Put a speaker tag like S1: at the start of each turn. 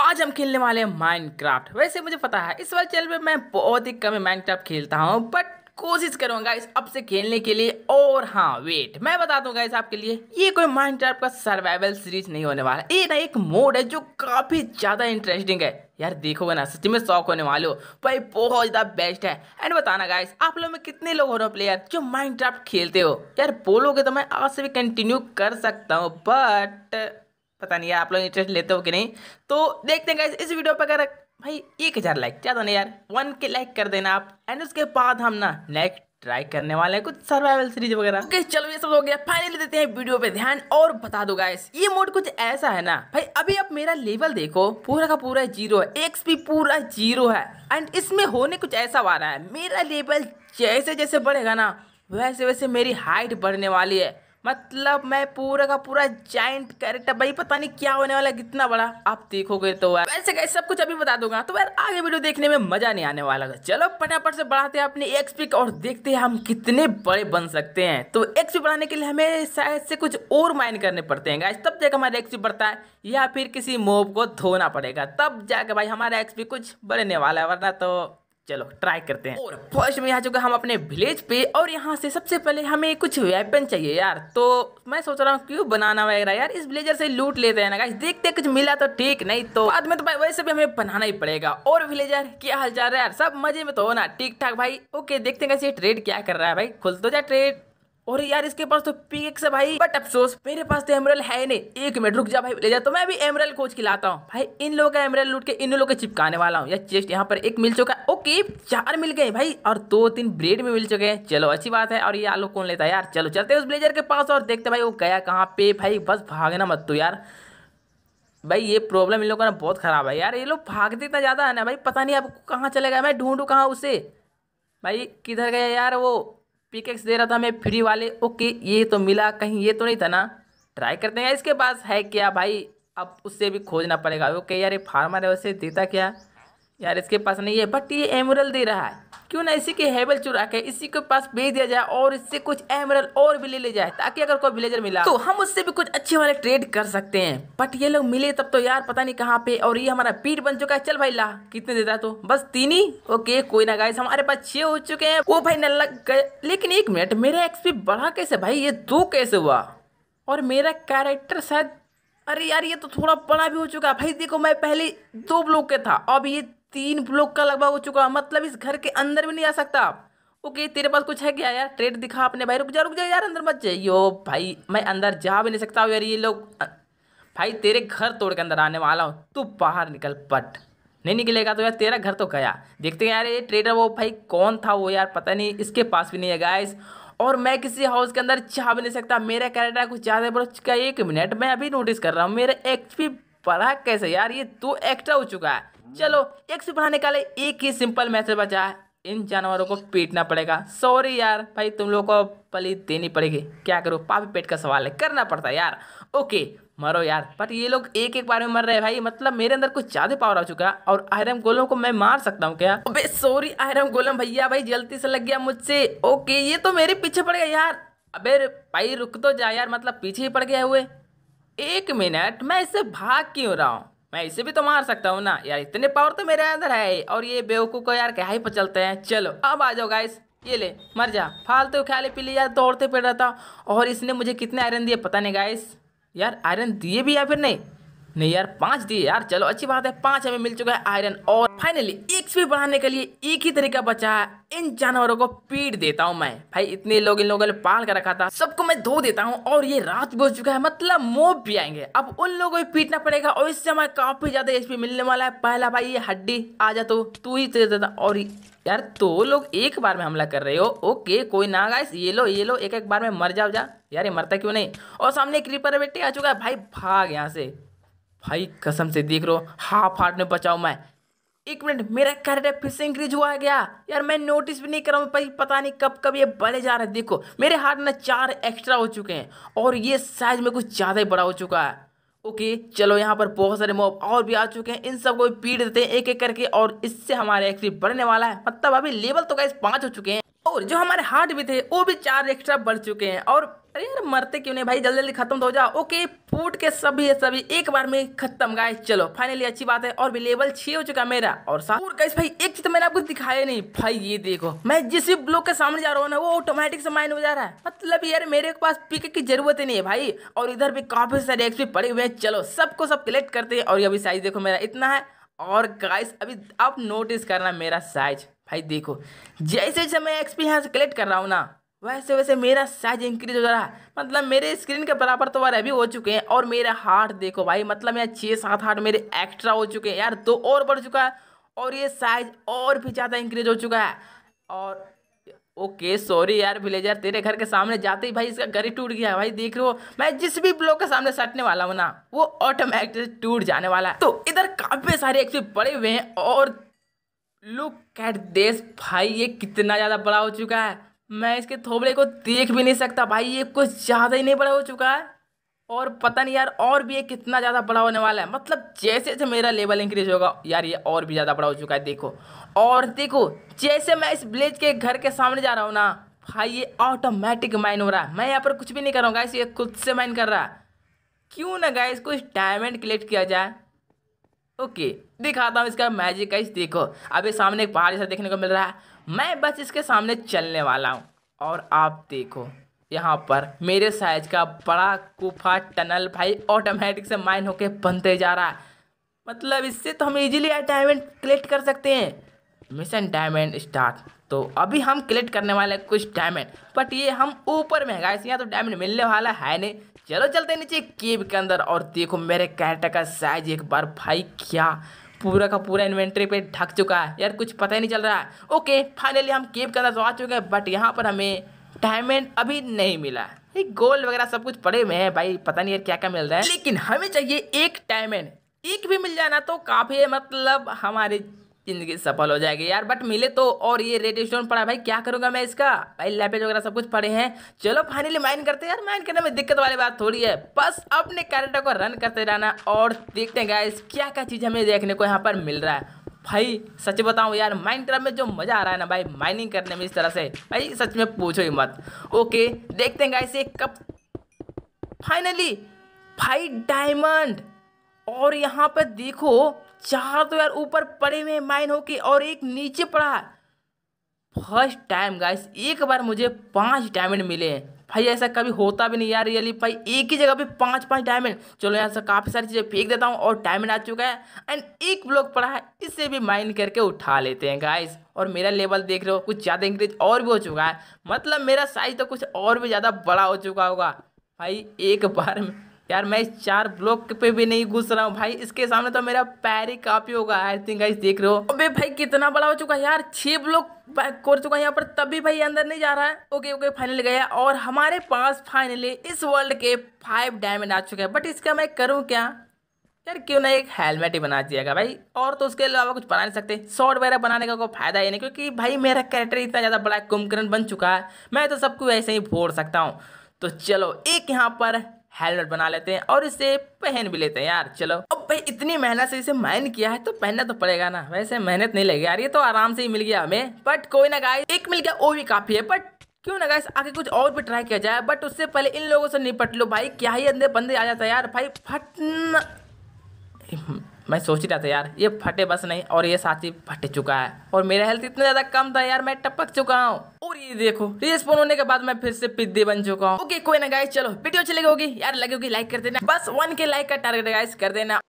S1: आज हम खेलने वाले हैं माइनक्राफ्ट वैसे मुझे पता है इस वाले चैनल पे मैं बहुत ही कम माइनक्राफ्ट खेलता हूँ बट कोशिश करूंगा इस अब से खेलने के लिए और हाँ वेट मैं बता दूंगा इस आपके लिए ये कोई माइनक्राफ्ट का सर्वाइवल सीरीज नहीं होने वाला ये ना एक मोड है जो काफ़ी ज़्यादा इंटरेस्टिंग है यार देखोगे ना सच में शौक होने वाले हो भाई बहुत ज़्यादा बेस्ट है एंड बताना गाइस आप लोग में कितने लोग हो रहे हो प्लेयर जो माइनक्राफ्ट खेलते हो यार बोलोगे तो मैं आज से भी कंटिन्यू कर सकता हूँ बट पता नहीं यार आप लोग इंटरेस्ट लेते हो कि नहीं तो देखते हैं गाइस इस वीडियो पर अगर भाई एक हज़ार लाइक ज़्यादा नहीं यार वन के लाइक कर देना आप एंड उसके बाद हम ना नेक्स्ट ट्राई करने वाले हैं कुछ सर्वाइवल सीरीज वगैरह ओके चलो ये सब हो गया फाइनली देते हैं वीडियो पे ध्यान और बता दो गाइस ये मोड कुछ ऐसा है ना भाई अभी आप मेरा लेवल देखो पूरा का पूरा जीरो है एक्सपी पूरा जीरो है एंड इसमें होने कुछ ऐसा वाला है मेरा लेवल जैसे जैसे बढ़ेगा ना वैसे वैसे मेरी हाइट बढ़ने वाली है मतलब मैं पूरा का पूरा जाइंट कैरेक्टर भाई पता नहीं क्या होने वाला है कितना बड़ा आप देखोगे तो यार वैसे गए सब कुछ अभी बता दूंगा तो यार आगे वीडियो देखने में मजा नहीं आने वाला चलो फटाफट से बढ़ाते हैं अपने एक्सपी और देखते हैं हम कितने बड़े बन सकते हैं तो एक्सपी बढ़ाने के लिए हमें शायद से कुछ और माइन करने पड़ते हैं गाइस तब जाकर हमारा एक्सपी बढ़ता है या फिर किसी मोब को धोना पड़ेगा तब जाके भाई हमारा एक्सपी कुछ बढ़ने वाला है वरना तो चलो ट्राई करते हैं और फर्स्ट में आ चुका हम अपने विलेज पे और यहाँ से सबसे पहले हमें कुछ वेपन चाहिए यार तो मैं सोच रहा हूँ क्यों बनाना वगैरह यार इस विलेजर से लूट लेते हैं ना गाइस देखते कुछ मिला तो ठीक नहीं तो बाद में तो भाई वैसे भी हमें बनाना ही पड़ेगा और विलेजर क्या हाल चाल रहा है यार सब मजे में तो होना ठीक ठाक भाई ओके देखते हैं कैसे ट्रेड क्या कर रहा है भाई खुल तो जाए ट्रेड और यार इसके पास तो पीएक्स है भाई बट अफसोस मेरे पास तो एमरल है नहीं एक मिनट रुक जा भाई ले जा तो मैं भी एमरल खोज के लाता हूँ भाई इन लोगों का एमरल लूट के इन लोगों के चिपकाने वाला हूँ या चेस्ट यहाँ पर एक मिल चुका है ओके चार मिल गए भाई और दो तीन ब्रेड भी मिल चुके हैं चलो अच्छी बात है और ये आलू कौन लेता है यार चलो चलते उस ब्लेजर के पास और देखते भाई वो गया कहाँ पे भाई बस भागना मत तो यार भाई ये प्रॉब्लम इन लोगों का ना बहुत ख़राब है यार ये लोग भागते इतना ज़्यादा है ना भाई पता नहीं आपको कहाँ चले गए मैं ढूंढूँ कहाँ उसे भाई किधर गया यार वो पिकेक्स दे रहा था हमें फ्री वाले ओके ये तो मिला कहीं ये तो नहीं था ना ट्राई करते हैं इसके पास है क्या भाई अब उससे भी खोजना पड़ेगा ओके यार ये फार्मर है वैसे देता क्या यार इसके पास नहीं है बट ये एमरल दे रहा है क्यों ना इसी के हेबल चुरा के इसी के पास भेज दिया जाए और इससे कुछ एमरल और भी ले ले जाए ताकि अगर कोई विलेजर मिला तो हम उससे भी कुछ अच्छे वाले ट्रेड कर सकते हैं बट ये लोग मिले तब तो यार पता नहीं कहाँ पे और ये हमारा पीठ बन चुका है चल भाई ला कितने देता तो बस तीन ही ओके कोई ना गाइस हमारे पास छः हो चुके हैं वो भाई न लग गए लेकिन एक मिनट मेरा एक्सपी बढ़ा कैसे भाई ये दो कैसे हुआ और मेरा कैरेक्टर शायद अरे यार ये तो थोड़ा बड़ा भी हो चुका है भाई देखो मैं पहले दो ब्लॉक के था अब ये तीन ब्लॉक का लगभग हो चुका मतलब इस घर के अंदर भी नहीं आ सकता आप ओके तेरे पास कुछ है क्या यार ट्रेड दिखा अपने भाई रुक जा रुक जा यार अंदर मत जाइयो भाई मैं अंदर जा भी नहीं सकता हूँ यार ये लोग भाई तेरे घर तोड़ के अंदर आने वाला हूँ तू बाहर निकल पट नहीं निकलेगा तो यार तेरा घर तो गया देखते हैं यार ये ट्रेडर वो भाई कौन था वो यार पता नहीं इसके पास भी नहीं है गाइस और मैं किसी हाउस के अंदर जा भी नहीं सकता मेरा कैरेक्टर कुछ ज़्यादा ब्रोच का एक मिनट मैं अभी नोटिस कर रहा हूँ मेरा एक्सपी बढ़ा कैसे यार ये दो एक्स्ट्रा हो चुका है चलो एक से बढ़ाने का एक ही सिंपल मैसेज बचा है इन जानवरों को पीटना पड़ेगा सॉरी यार भाई तुम लोग को पली देनी पड़ेगी क्या करो पापी पेट का सवाल है करना पड़ता है यार ओके मरो यार बट ये लोग एक एक बार में मर रहे हैं भाई मतलब मेरे अंदर कुछ ज़्यादा पावर आ चुका है और आयरम गोलम को मैं मार सकता हूँ क्या अबे सॉरी आयरम गोलम भैया भाई जल्दी से लग गया मुझसे ओके ये तो मेरे पीछे पड़ गया यार अबे भाई रुक तो जा यार मतलब पीछे ही पड़ गया हुए एक मिनट मैं इससे भाग क्यों रहा हूँ मैं इसे भी तो मार सकता हूँ ना यार इतने पावर तो मेरे अंदर है और ये बेवकूफ़ को यार क्या ही पर चलते हैं चलो अब आ जाओ गाइस ये ले मर जा फालतू तो ख्याली पी लिया यार दौड़ते पड़ रहा था और इसने मुझे कितने आयरन दिए पता नहीं गाइस यार आयरन दिए भी या फिर नहीं नहीं यार पाँच दिए यार चलो अच्छी बात है पांच हमें मिल चुका है आयरन और फाइनली एक स्पीड बढ़ाने के लिए एक ही तरीका बचा है इन जानवरों को पीट देता हूँ मैं भाई इतने लोग इन लोगों ने पाल कर रखा था सबको मैं धो देता हूँ और ये रात भी हो चुका है मतलब मोब भी आएंगे अब उन लोगों को पीटना पड़ेगा और इससे हमें काफी ज्यादा एचपी मिलने वाला है पहला भाई ये हड्डी आ जा तो तू ही देता और यार तो लोग एक बार में हमला कर रहे हो ओके कोई ना गाइस ये लो ये लो एक एक बार में मर जाओ जा यार ये मरता क्यों नहीं और सामने क्रीपर बेटे आ चुका है भाई भाग यहाँ से भाई कसम से देख लो हाफ हार्ट में बचाओ मैं एक मिनट मेरा कैरेक्टर फिर से इंक्रीज हुआ है क्या यार मैं नोटिस भी नहीं कर रहा हूँ भाई पता नहीं कब कब ये बड़े जा रहे हैं देखो मेरे हाथ में चार एक्स्ट्रा हो चुके हैं और ये साइज में कुछ ज़्यादा ही बड़ा हो चुका है ओके चलो यहाँ पर बहुत सारे मॉब और भी आ चुके हैं इन सबको भी पीट देते हैं एक एक करके और इससे हमारे एक्सपी बढ़ने वाला है मतलब अभी लेवल तो गए पाँच हो चुके हैं और जो हमारे हार्ट भी थे वो भी चार एक्स्ट्रा बढ़ चुके हैं और अरे यार मरते क्यों नहीं भाई जल्दी जल्दी खत्म तो हो जाओ ओके फूट के सभी सभी एक बार में खत्म गाय चलो फाइनली अच्छी बात है और भी लेवल छे हो चुका मेरा और साथ भाई एक चीज तो मैंने आपको दिखाया नहीं भाई ये देखो मैं जिस भी ब्लॉक के सामने जा रहा हूँ ना वो ऑटोमेटिक से माइन हो जा रहा है मतलब यार मेरे पास पिक की जरूरत ही नहीं है भाई और इधर भी काफी सारे भी पड़े हुए हैं चलो सबको सब कलेक्ट करते हैं और अभी साइज देखो मेरा इतना है और गाइस अभी आप नोटिस करना मेरा साइज भाई देखो जैसे जैसे मैं एक्सपी यहाँ से कलेक्ट कर रहा हूँ ना वैसे वैसे मेरा साइज इंक्रीज हो जा रहा है मतलब मेरे स्क्रीन के बराबर तो वह अभी हो चुके हैं और मेरा हार्ट देखो भाई मतलब यहाँ छः सात हार्ट मेरे एक्स्ट्रा हो चुके हैं यार दो और बढ़ चुका है और ये साइज और भी ज़्यादा इंक्रीज हो चुका है और ओके सॉरी यार विलेजर तेरे घर के सामने जाते ही भाई इसका गरी टूट गया भाई देख रहे हो मैं जिस भी ब्लॉक के सामने सटने वाला हूँ ना वो ऑटोमेटिक टूट जाने वाला है तो इधर काफ़ी सारे एक्सपी पड़े हुए हैं और लुक एट देश भाई ये कितना ज़्यादा बड़ा हो चुका है मैं इसके थोबड़े को देख भी नहीं सकता भाई ये कुछ ज़्यादा ही नहीं बड़ा हो चुका है और पता नहीं यार और भी ये कितना ज़्यादा बड़ा होने वाला है मतलब जैसे जैसे मेरा लेवल इंक्रीज होगा यार ये और भी ज़्यादा बड़ा हो चुका है देखो और देखो जैसे मैं इस ब्लेज के घर के सामने जा रहा हूँ ना भाई ये ऑटोमेटिक माइन हो रहा है मैं यहाँ पर कुछ भी नहीं कर रहा हूँ गाइस ये खुद से माइन कर रहा है क्यों ना गाइस इसको इस डायमंड कलेक्ट किया जाए ओके दिखाता हूँ इसका मैजिक गाइस देखो अभी सामने एक पहाड़ जैसा देखने को मिल रहा है मैं बस इसके सामने चलने वाला हूँ और आप देखो यहाँ पर मेरे साइज का बड़ा गुफा टनल भाई ऑटोमेटिक से माइन होके बनते जा रहा है मतलब इससे तो हम इजीली डायमंड कलेक्ट कर सकते हैं मिशन डायमंड स्टार्ट तो अभी हम कलेक्ट करने वाले हैं कुछ डायमंड बट ये हम ऊपर में है गाइस यहाँ तो डायमंड मिलने वाला है नहीं चलो चलते नीचे केब के अंदर और देखो मेरे कैरेक्टर का साइज एक बार भाई क्या पूरा का पूरा इन्वेंट्री पे ढक चुका है यार कुछ पता ही नहीं चल रहा है ओके फाइनली हम केब के अंदर तो आ चुके हैं बट यहाँ पर हमें डायमंड अभी नहीं मिला है गोल्ड वगैरह सब कुछ पड़े हुए हैं भाई पता नहीं यार क्या क्या मिल रहा है लेकिन हमें चाहिए एक डायमंड एक भी मिल जाए ना तो काफ़ी मतलब हमारे जिंदगी सफल हो जाएगी यार बट मिले तो और ये रेड स्टोन पड़ा भाई क्या करूंगा मैं इसका भाई लैपेज वगैरह सब कुछ पड़े हैं चलो फाइनली माइंड करते हैं यार माइंड करने में दिक्कत वाली बात थोड़ी है बस अपने कैरेक्टर को रन करते रहना और देखते हैं गाइस क्या क्या चीज़ हमें देखने को यहाँ पर मिल रहा है भाई सच बताऊं यार माइनक्राफ्ट में जो मज़ा आ रहा है ना भाई माइनिंग करने में इस तरह से भाई सच में पूछो ही मत ओके देखते हैं गाइस ये कब फाइनली भाई डायमंड और यहाँ पर देखो चार तो यार ऊपर पड़े हुए माइन के और एक नीचे पड़ा फर्स्ट टाइम गाइस एक बार मुझे पांच डायमंड मिले हैं भाई ऐसा कभी होता भी नहीं यार रियली भाई एक ही जगह पे पांच पांच डायमंड चलो यहाँ से काफ़ी सारी चीज़ें फेंक देता हूँ और डायमंड आ चुका है एंड एक ब्लॉक पड़ा है इसे भी माइन करके उठा लेते हैं गाइस और मेरा लेवल देख रहे हो कुछ ज़्यादा इंक्रीज और भी हो चुका है मतलब मेरा साइज तो कुछ और भी ज़्यादा बड़ा हो चुका होगा भाई एक बार में यार मैं इस चार ब्लॉक पे भी नहीं घुस रहा हूँ भाई इसके सामने तो मेरा पैर ही काफी होगा आई थिंक गाइस देख रहे हो अबे भाई कितना बड़ा हो चुका है यार छह ब्लॉक कर चुका है यहाँ पर तभी भाई अंदर नहीं जा रहा है ओके ओके फाइनल गया और हमारे पास फाइनली इस वर्ल्ड के फाइव डायमंड आ चुके हैं बट इसका मैं करूँ क्या यार क्यों ना एक हेलमेट ही बना दिएगा भाई और तो उसके अलावा कुछ बना नहीं सकते शॉर्ट वगैरह बनाने का कोई फायदा ही नहीं क्योंकि भाई मेरा कैरेक्टर इतना ज़्यादा बड़ा कुमकरण बन चुका है मैं तो सबको ऐसे ही फोड़ सकता हूँ तो चलो एक यहाँ पर हेलमेट बना लेते हैं और इसे पहन भी लेते हैं यार चलो अब भाई इतनी मेहनत से इसे माइन किया है तो पहनना तो पड़ेगा ना वैसे मेहनत नहीं लगी यार ये तो आराम से ही मिल गया हमें बट कोई ना गाय एक मिल गया वो भी काफी है बट क्यों ना गाइस आगे कुछ और भी ट्राई किया जाए बट उससे पहले इन लोगों से निपट लो भाई क्या ही अंदर बंदे आ जाता है यार भाई फटना मैं सोच ही रहा था यार ये फटे बस नहीं और ये साथी फट चुका है और मेरा हेल्थ इतना ज़्यादा कम था यार मैं टपक चुका हूँ और ये देखो रिस्पोन होने के बाद मैं फिर से पिद्दी बन चुका हूँ ओके कोई ना गाइस चलो वीडियो अच्छी लगी होगी यार लगी होगी लाइक कर देना बस वन के लाइक का टारगेट गाइस कर देना